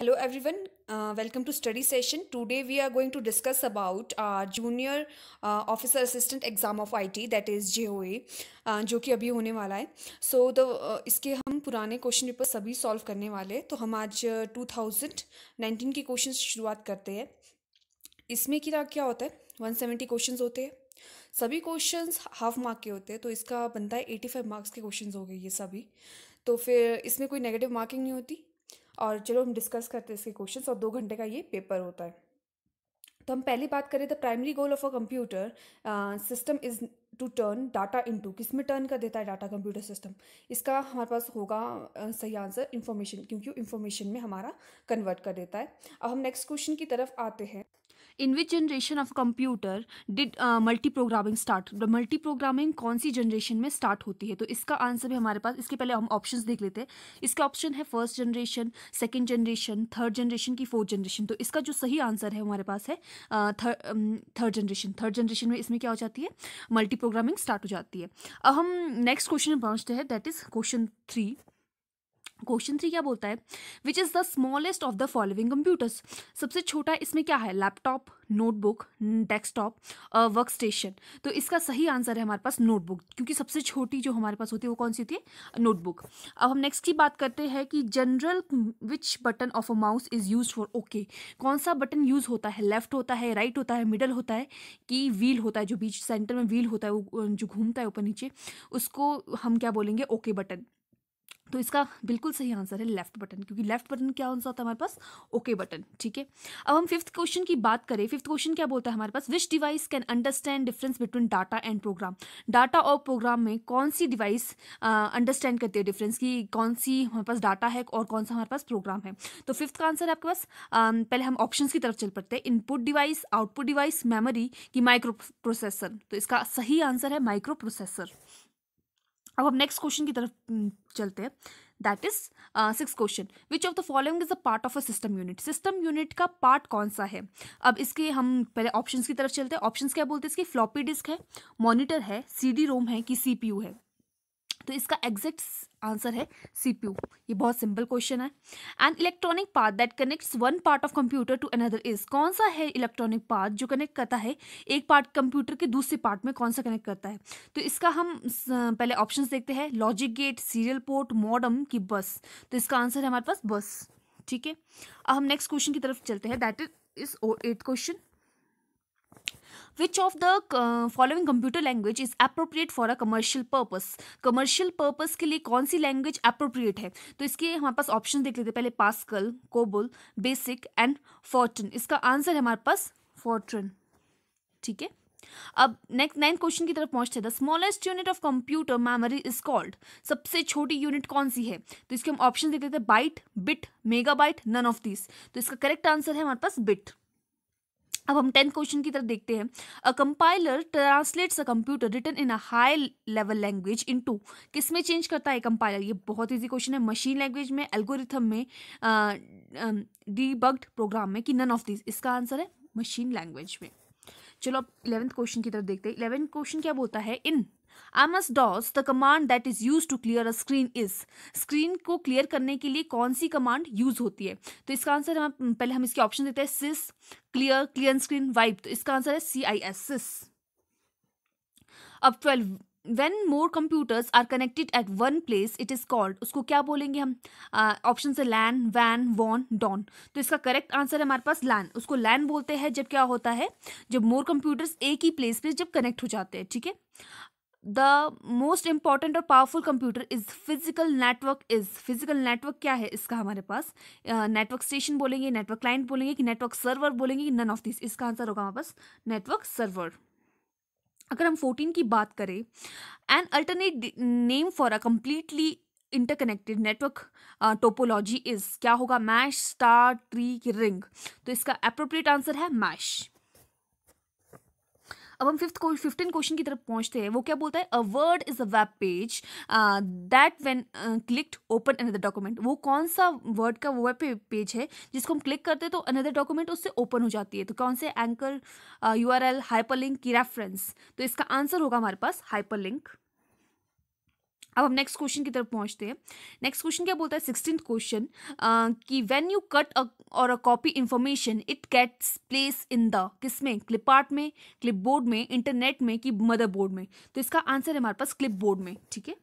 Hello everyone welcome to study session today we are going to discuss about our junior officer assistant exam of I T that is J O A जो कि अभी होने वाला है सो so, the uh, इसके हम पुराने question paper सभी सॉल्व करने वाले हैं तो हम आज टू थाउजेंड नाइनटीन के क्वेश्चन शुरुआत करते हैं इसमें क्या क्या होता है वन सेवेंटी क्वेश्चन होते हैं सभी क्वेश्चन हाफ मार्क के होते हैं तो इसका बनता है एटी फाइव मार्क्स के क्वेश्चन हो गए ये सभी तो फिर इसमें कोई नेगेटिव मार्किंग नहीं होती और चलो हम डिस्कस करते हैं इसके क्वेश्चन और दो घंटे का ये पेपर होता है तो हम पहली बात करें the primary goal of a computer system is to turn data into किस में टर्न कर देता है डाटा कंप्यूटर सिस्टम इसका हमारे पास होगा सही आंसर इन्फॉर्मेशन क्योंकि इन्फॉर्मेशन में हमारा कन्वर्ट कर देता है अब हम नेक्स्ट क्वेश्चन की तरफ आते हैं in which generation of computer did multi programming start multi programming कौन सी जनरेशन में स्टार्ट होती है तो इसका आंसर भी हमारे पास इसके पहले हम ऑप्शन देख लेते हैं इसका ऑप्शन है first generation second generation third generation की फोर्थ जनरेशन तो इसका जो सही आंसर है हमारे पास है थर्ड जनरेशन थर्ड जनरेशन में इसमें क्या हो जाती है मल्टी प्रोग्रामिंग स्टार्ट हो जाती है अब हम नेक्स्ट क्वेश्चन पहुँचते हैं that is question three question three क्या बोलता है which is the smallest of the following computers सबसे छोटा इसमें क्या है laptop notebook desktop work station तो इसका सही आंसर है हमारे पास नोटबुक क्योंकि सबसे छोटी जो हमारे पास होती है वो कौन सी होती है नोटबुक अब हम नेक्स्ट की बात करते हैं कि general which button of a mouse is use for okay कौन सा बटन यूज़ होता है लेफ्ट होता है राइट right होता है मिडल होता है कि व्हील होता है जो बीच सेंटर में व्हील होता है वो जो घूमता है ऊपर नीचे उसको हम क्या बोलेंगे ओके okay बटन तो इसका बिल्कुल सही आंसर है लेफ्ट बटन क्योंकि लेफ्ट बटन क्या आंसर होता है हमारे पास ओके बटन ठीक है अब हम फिफ्थ क्वेश्चन की बात करें फिफ्थ क्वेश्चन क्या बोलता है हमारे पास which device can understand difference between data and program data और प्रोग्राम में कौन सी डिवाइस अंडरस्टैंड करती है डिफरेंस की कौन सी हमारे पास डाटा है और कौन सा हमारे पास प्रोग्राम है तो फिफ्थ का आंसर आपके पास पहले हम ऑप्शन की तरफ चल पड़ते हैं input device output device memory की माइक्रो प्रोसेसर तो इसका सही आंसर है माइक्रो प्रोसेसर अब हम नेक्स्ट क्वेश्चन की तरफ हम्म, चलते हैं that is six question which of the following is a part of a system unit system unit का पार्ट कौन सा है अब इसके हम पहले ऑप्शन की तरफ चलते हैं ऑप्शन क्या बोलते हैं इसकी फ्लॉपी डिस्क है मॉनिटर है सी रोम है कि सी है तो इसका एग्जैक्ट आंसर है सीपीयू ये बहुत सिंपल क्वेश्चन है and electronic part that connects one part of computer to another is कौन सा है इलेक्ट्रॉनिक पार्ट जो कनेक्ट करता है एक पार्ट कंप्यूटर के दूसरे पार्ट में कौन सा कनेक्ट करता है तो इसका हम पहले ऑप्शन देखते हैं logic gate serial port modem की बस तो इसका आंसर है हमारे पास बस ठीक है अब हम नेक्स्ट क्वेश्चन की तरफ चलते हैं that is eight question which of the following computer language is appropriate for a commercial purpose commercial purpose के लिए कौन सी लैंग्वेज अप्रोप्रिएट है तो इसके हमारे पास ऑप्शन देख लेते हैं पहले Pascal COBOL BASIC and Fortran इसका आंसर है हमारे पास फोर्टन ठीक है अब नेक्स्ट नाइन्थ क्वेश्चन की तरफ पहुंचते हैं the smallest unit of computer memory is called सबसे छोटी यूनिट कौन सी है तो इसके हम ऑप्शन देख लेते हैं byte bit megabyte none of this तो इसका करेक्ट आंसर है हमारे पास बिट अब हम टेंथ क्वेश्चन की तरफ देखते हैं a compiler translates a computer written in a high level language into किस में चेंज करता है कंपाइलर ये बहुत इजी क्वेश्चन है मशीन लैंग्वेज में एल्गोरिथम में डीबग्ड प्रोग्राम में कि नन ऑफ दिस इसका आंसर है मशीन लैंग्वेज में चलो अब इलेवेंथ क्वेश्चन की तरफ देखते हैं इलेवेंथ क्वेश्चन क्या बोलता है in MS DOS the command that is use to clear a screen is screen को क्लियर करने के लिए कौन सी कमांड यूज होती है तो इसका आंसर हम पहले हम इसके ऑप्शन देते हैं सिस क्लियर क्लियर स्क्रीन वाइप तो इसका आंसर है सी आई एस सिस अब twelve when more computers are connected at one place it is called उसको क्या बोलेंगे हम ऑप्शन से लैन वैन वॉन डॉन तो इसका करेक्ट आंसर है हमारे पास लैन उसको लैन बोलते हैं जब क्या होता है जब मोर कंप्यूटर्स एक ही प्लेस पे जब कनेक्ट हो जाते हैं ठीक है द मोस्ट इम्पॉर्टेंट और powerful computer is physical network is physical network क्या है इसका हमारे पास नेटवर्क स्टेशन बोलेंगे नेटवर्क क्लाइंट बोलेंगे कि नेटवर्क सर्वर बोलेंगे कि नन ऑफ दिस इसका आंसर होगा हमारे पास नेटवर्क सर्वर अगर हम फोर्टीन की बात करें an alternate name for a completely interconnected network topology is क्या होगा मैश स्टार ट्री की रिंग तो इसका अप्रोप्रिएट आंसर है मैश अब हम फिफ्थ फिफ्टीन क्वेश्चन की तरफ पहुंचते हैं वो क्या बोलता है a word is a web page that when clicked open another document वो कौन सा वर्ड का वो वेब पेज है जिसको हम क्लिक करते हैं तो अनदर डॉक्यूमेंट उससे ओपन हो जाती है तो कौन से anchor U R L hyper link की रेफरेंस तो इसका आंसर होगा हमारे पास हाइपर लिंक अब हम नेक्स्ट क्वेश्चन की तरफ पहुंचते हैं नेक्स्ट क्वेश्चन क्या बोलता है सिक्सटीन क्वेश्चन कि व्हेन यू कट अ और a copy information it gets place in the किस में क्लिप आर्ट में क्लिप बोर्ड में इंटरनेट में कि मदरबोर्ड में तो इसका आंसर है हमारे पास क्लिप बोर्ड में ठीक है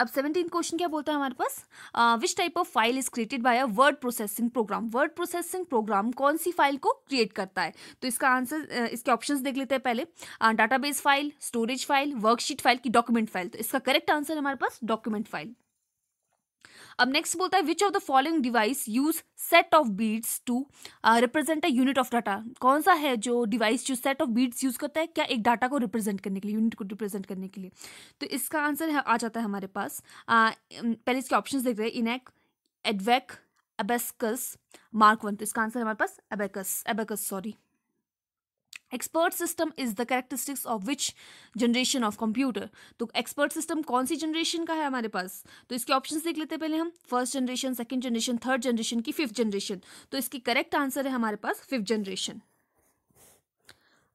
अब सेवनटीन क्वेश्चन क्या बोलता है हमारे पास which type of file is created by a word processing program word processing program कौन सी फाइल को क्रिएट करता है तो इसका आंसर इसके ऑप्शंस देख लेते हैं पहले database file storage file worksheet file की डॉक्यूमेंट फाइल तो इसका करेक्ट आंसर हमारे पास डॉक्यूमेंट फाइल अब नेक्स्ट बोलता है which of the following device use set of beads to represent a unit of data कौन सा है जो डिवाइस जो सेट ऑफ बीड्स यूज करता है क्या एक डाटा को रिप्रेजेंट करने के लिए यूनिट को रिप्रेजेंट करने के लिए तो इसका आंसर है आ जाता है हमारे पास आ, पहले इसके ऑप्शन देख रहे हैं ENIAC EDVAC abacus Mark one तो इसका आंसर हमारे पास abacus abacus sorry expert system is the characteristics of which generation of computer तो एक्सपर्ट सिस्टम कौन सी जनरेशन का है हमारे पास तो इसके ऑप्शन देख लेते हैं पहले हम first generation second generation third generation की फिफ्थ जनरेशन तो इसकी करेक्ट आंसर है हमारे पास फिफ्थ जनरेशन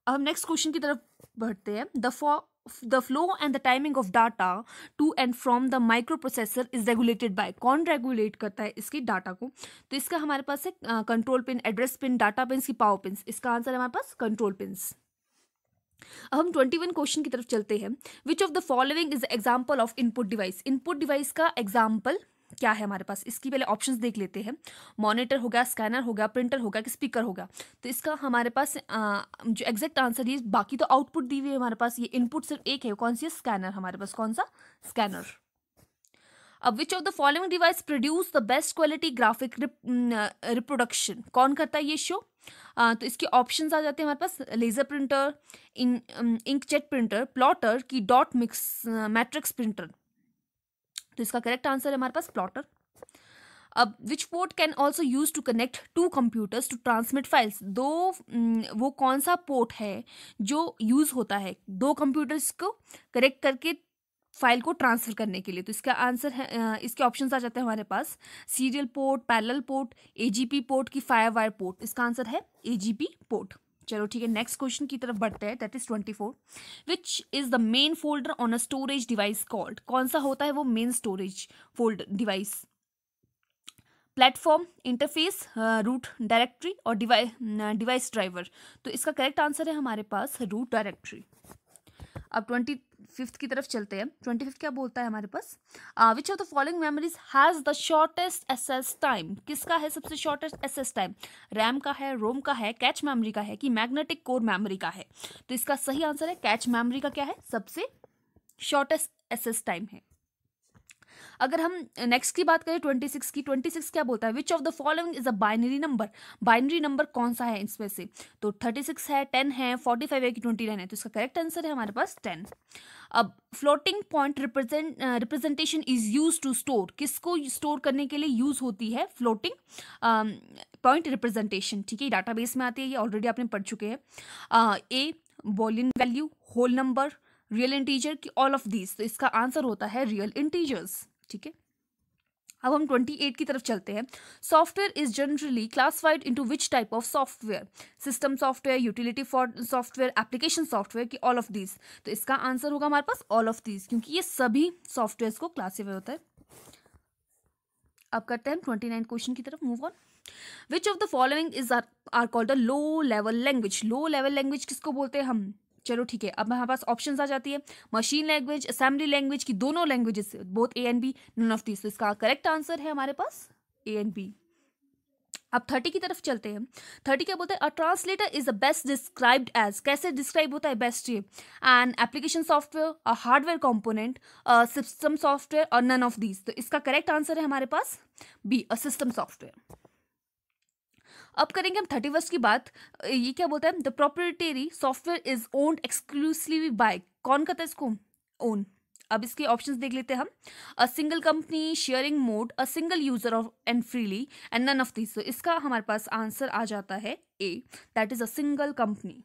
अब हम नेक्स्ट क्वेश्चन की तरफ बढ़ते हैं the for the flow and the timing of data to and from the microprocessor is regulated by कौन regulate करता है इसकी डाटा को तो इसका हमारे पास है control pin address pin data pins की पावर pins इसका आंसर हमारे पास कंट्रोल pins अब हम ट्वेंटी वन क्वेश्चन की तरफ चलते हैं which of the following is example of input device input device का एग्जाम्पल क्या है हमारे पास इसकी पहले ऑप्शंस देख लेते हैं मॉनिटर होगा स्कैनर होगा प्रिंटर होगा कि स्पीकर होगा तो इसका हमारे पास जो एग्जैक्ट आंसर है बाकी तो आउटपुट दी हुई है हमारे पास ये इनपुट सिर्फ एक है कौन सी है स्कैनर हमारे पास कौन सा स्कैनर अब which of the following device produce the best quality graphic reproduction कौन करता है ये शो आ, तो इसके ऑप्शन आ जाते हैं हमारे पास laser printer ink jet printer plotter की डॉट मिक्स मैट्रिक्स प्रिंटर तो इसका करेक्ट आंसर है हमारे पास प्लॉटर अब which port can also use to connect to computers to transmit files दो वो कौन सा पोर्ट है जो यूज होता है दो कंप्यूटर्स को कनेक्ट करके फाइल को ट्रांसफर करने के लिए तो इसका आंसर है इसके ऑप्शन आ जाते हैं हमारे पास serial port parallel port AGP port की फायर वायर पोर्ट इसका आंसर है एजीपी पोर्ट चलो ठीक है नेक्स्ट क्वेश्चन की तरफ बढ़ते हैं that is twenty four which is the main folder on a storage device called कौन सा होता है वो main storage folder device platform interface root directory और डिवाइस डिवाइस ड्राइवर तो इसका करेक्ट आंसर है हमारे पास रूट डायरेक्टरी अब ट्वेंटी फिफ्थ की तरफ चलते हैं ट्वेंटी फिफ्थ क्या बोलता है हमारे पास which of the following memories has the shortest access time किसका है सबसे शॉर्टेस्ट एसेस टाइम रैम का है रोम का है कैच मेमोरी का है कि मैग्नेटिक कोर मेमोरी का है तो इसका सही आंसर है कैच मेमोरी का क्या है सबसे शॉर्टेस्ट एसेस टाइम है अगर हम नेक्स्ट की बात करें ट्वेंटी सिक्स की ट्वेंटी सिक्स क्या बोलता है which of the following is a binary number binary number कौन सा है इसमें से तो थर्टी सिक्स है टेन है फोर्टी फाइव है कि ट्वेंटी नाइन है तो इसका करेक्ट आंसर है हमारे पास टेन अब floating point represent representation is use to store किसको स्टोर करने के लिए यूज होती है फ्लोटिंग पॉइंट रिप्रेजेंटेशन ठीक है डाटाबेस में आती है ये ऑलरेडी आपने पढ़ चुके हैं a boolean value whole number real integer की ऑल ऑफ दीज तो इसका आंसर होता है रियल इंटीजर्स ठीक है अब हम 28 की तरफ चलते हैं software is generally classified into which type of software system software utility for software application software की ऑल ऑफ दीज तो इसका आंसर होगा हमारे पास ऑल ऑफ दीज क्योंकि ये सभी सॉफ्टवेयर्स को क्लासीफाई होता है अब करते हैं ट्वेंटी नाइन क्वेश्चन की तरफ move on which of the following is are are called a low level language low level language किसको बोलते हैं हम चलो ठीक है अब हमारे पास ऑप्शन आ जाती है मशीन लैंग्वेज असेंबली लैंग्वेज की दोनों languages both A and B none of this तो इसका करेक्ट आंसर है हमारे पास ए एंड बी अब थर्टी की तरफ चलते हैं थर्टी क्या बोलते हैं a translator is the best described as कैसे डिस्क्राइब होता है बेस्ट ये and application software a hardware component a system software और नन ऑफ दीज तो इसका करेक्ट आंसर है हमारे पास बी अ सिस्टम सॉफ्टवेयर अब करेंगे हम थर्टी फर्स्ट की बात ये क्या बोलते हैं the proprietary software is owned exclusively by कौन करता है इसको ओन अब इसके ऑप्शंस देख लेते हैं हम a single company sharing mode a single user of and freely and none of this इसका हमारे पास आंसर आ जाता है A that is a single company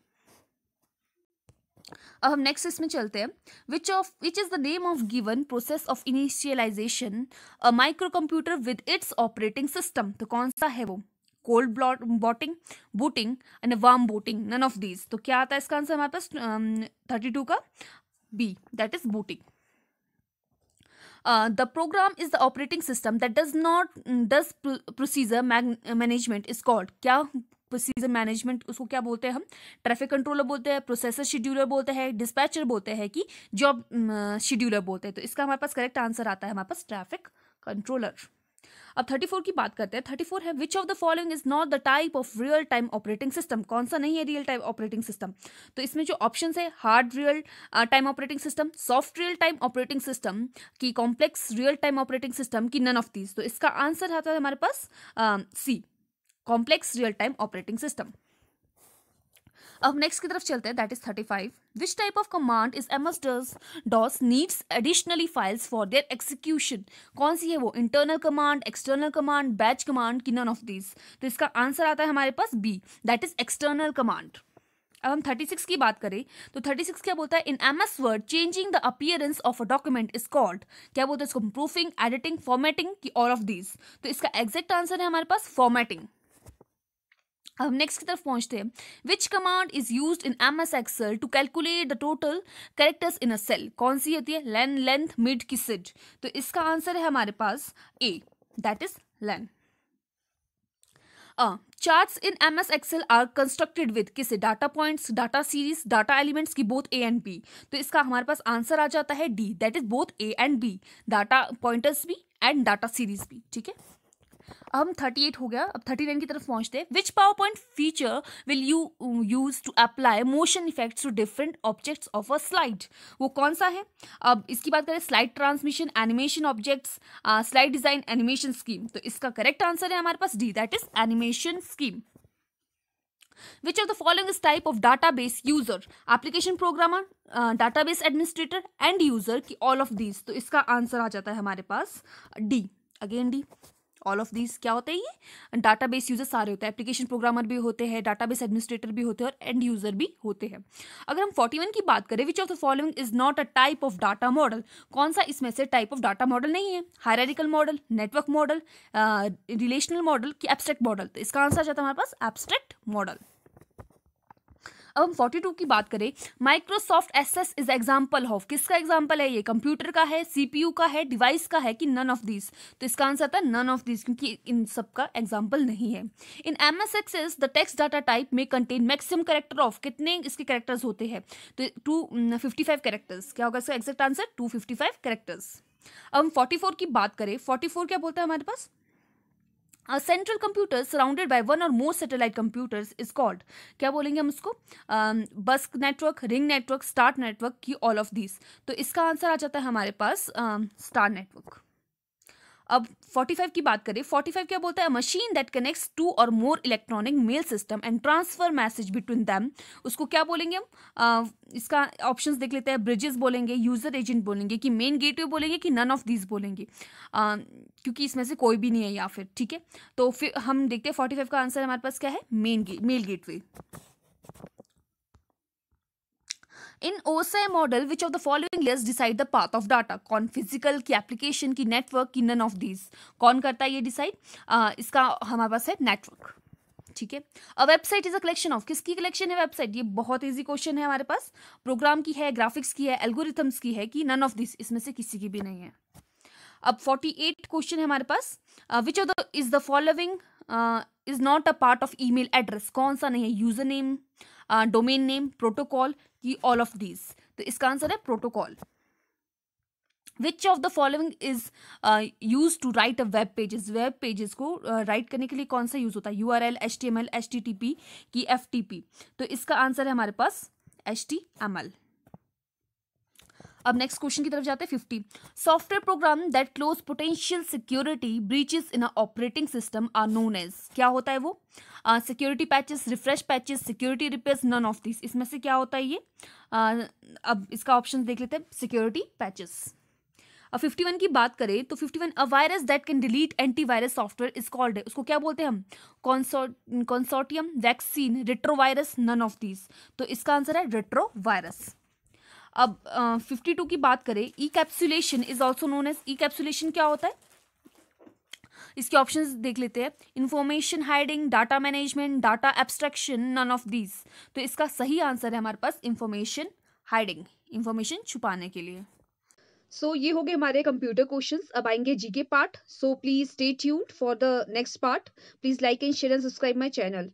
अब हम नेक्स्ट इसमें चलते हैं which of which is the name of given process of initialization a micro computer with its operating system तो कौन सा है वो cold booting booting and warm booting none of these तो क्या आता है इसका आंसर हमारे पास थर्टी टू का B that is booting the program is the operating system that does not does procedure management is called क्या प्रोसीजर मैनेजमेंट उसको क्या बोलते हैं हम ट्रैफिक कंट्रोलर बोलते हैं प्रोसेसर शेड्यूलर बोलते हैं डिस्पैचर बोलते हैं कि जॉब शेड्यूलर बोलते हैं तो इसका हमारे पास करेक्ट आंसर आता है हमारे पास ट्रैफिक कंट्रोलर अब 34 की बात करते हैं 34 है which of the following is not the type of real time operating system कौन सा नहीं है रियल टाइम ऑपरेटिंग सिस्टम तो इसमें जो ऑप्शन है hard real time operating system soft real time operating system की complex real time operating system की नन ऑफ दीज तो इसका आंसर आता है हमारे पास C complex real time operating system अब नेक्स्ट की तरफ चलते हैं that is thirty five which type of command is M S DOS DOS needs additionally files for their execution कौन सी है वो internal command external command batch command की नन ऑफ दीज तो इसका आंसर आता है हमारे पास B that is external command अब हम 36 की बात करें तो 36 क्या बोलता है in M S word changing the appearance of a document is called क्या बोलते हैं इसको प्रूफिंग एडिटिंग फॉर्मेटिंग की ऑल ऑफ दीज तो इसका एग्जैक्ट आंसर है हमारे पास फॉर्मेटिंग अब नेक्स्ट की तरफ पहुंचते हैं which command is use in M S Excel to calculate the total characters in a cell कौन सी होती है लेन लेंथ मिड की सिड तो इसका आंसर है हमारे पास A that is line charts in M S Excel are constructed with किसे data points data series data elements की बोथ ए एंड बी तो इसका हमारे पास आंसर आ जाता है D that is both A and B data pointers भी एंड डाटा सीरीज भी ठीक है अब हम थर्टी एट हो गया अब थर्टी नाइन की तरफ पहुंचते हैं which PowerPoint feature will you use to apply motion effects to different objects of a slide वो कौन सा है अब इसकी बात करें slide transmission animation objects slide design animation scheme तो इसका करेक्ट आंसर है हमारे पास D that is animation scheme which of the following is type of database user application programmer uh, database administrator and user all of these तो इसका answer आ जाता है हमारे पास D. Again D all of these क्या होते हैं ये डाटा बेस यूजर सारे होते हैं एप्लीकेशन प्रोग्रामर भी होते हैं डाटा बेस एडमिनिस्ट्रेटर भी होते हैं और एंड यूजर भी होते हैं अगर हम वन की बात करें which of the following is not a type of data model कौन सा इसमें से टाइप ऑफ डाटा मॉडल नहीं है hierarchical model network model relational model कि एब्स्ट्रैक्ट मॉडल तो इसका आंसर आ जाता है हमारे पास एब्स्ट्रैक्ट मॉडल अब हम 42 की बात करें Microsoft S S is example of किसका एग्जाम्पल है ये कंप्यूटर का है सीपीयू का है डिवाइस का है कि नन ऑफ दिस तो इसका आंसर था नन ऑफ दिस क्योंकि इन सब का एग्जाम्पल नहीं है in M S access the text data type में कंटेन मैक्सिमम करेक्टर ऑफ कितने इसके करेक्टर्स होते हैं तो टू फिफ्टी फाइव करेक्टर्स क्या होगा इसका exact answer two fifty five characters अब हम फोर्टी फोर की बात करें फोर्टी फोर क्या बोलता है हमारे पास central computer surrounded by one और more satellite computers is called क्या बोलेंगे हम उसको bus network ring network star network की ऑल ऑफ दिस तो इसका आंसर आ जाता है हमारे पास स्टार um, नेटवर्क अब 45 की बात करें 45 क्या बोलता है मशीन दैट कनेक्ट्स टू और more electronic mail system and transfer message between them उसको क्या बोलेंगे हम इसका ऑप्शन देख लेते हैं ब्रिजेस बोलेंगे यूजर एजेंट बोलेंगे कि मेन गेटवे बोलेंगे कि नन ऑफ दीज बोलेंगे आ, क्योंकि इसमें से कोई भी नहीं है या फिर ठीक है तो फिर हम देखते हैं फोर्टी का आंसर हमारे पास क्या है main mail gateway in OSI model which of the following list decide the path of data कौन फिजिकल की एप्लीकेशन की नेटवर्क की नन ऑफ दीज कौन करता है ये डिसाइड uh, इसका हमारे पास है नेटवर्क ठीक है a website is a collection of किसकी कलेक्शन है वेबसाइट ये बहुत इजी क्वेश्चन है हमारे पास प्रोग्राम की है ग्राफिक्स की है एल्गोरिथम्स की है कि नन ऑफ दिस इसमें से किसी की भी नहीं है अब 48 क्वेश्चन है हमारे पास which of the is the following is not a part of email address कौन सा नहीं है user name domain name protocol की ऑल ऑफ दीज तो इसका आंसर है protocol which of the following is use to write a web pages web pages को write uh, करने के लिए कौन सा यूज होता है U R L H T M L H T T P की एफ टी पी तो इसका आंसर है हमारे पास एच टी एम एल अब नेक्स्ट क्वेश्चन की तरफ जाते हैं fifty software program that close potential security breaches in operating system are known as क्या होता है वो security patches refresh patches security repairs none of this इसमें से क्या होता है ये uh, अब इसका ऑप्शन देख लेते हैं सिक्योरिटी पैचेस अब वन की बात करें तो fifty one a virus that can delete antivirus software is called है उसको क्या बोलते हैं हम consortium vaccine retrovirus none of this तो इसका आंसर है रेट्रोवायरस अब फिफ्टी uh, टू की बात करें encapsulation is also known as encapsulation क्या होता है इसके ऑप्शंस देख लेते हैं information hiding data management data abstraction none of these तो इसका सही आंसर है हमारे पास इन्फॉर्मेशन हाइडिंग इन्फॉर्मेशन छुपाने के लिए सो so, ये हो गए हमारे कंप्यूटर क्वेश्चंस अब आएंगे GK part so please stay tuned for the next part please like and share and subscribe my channel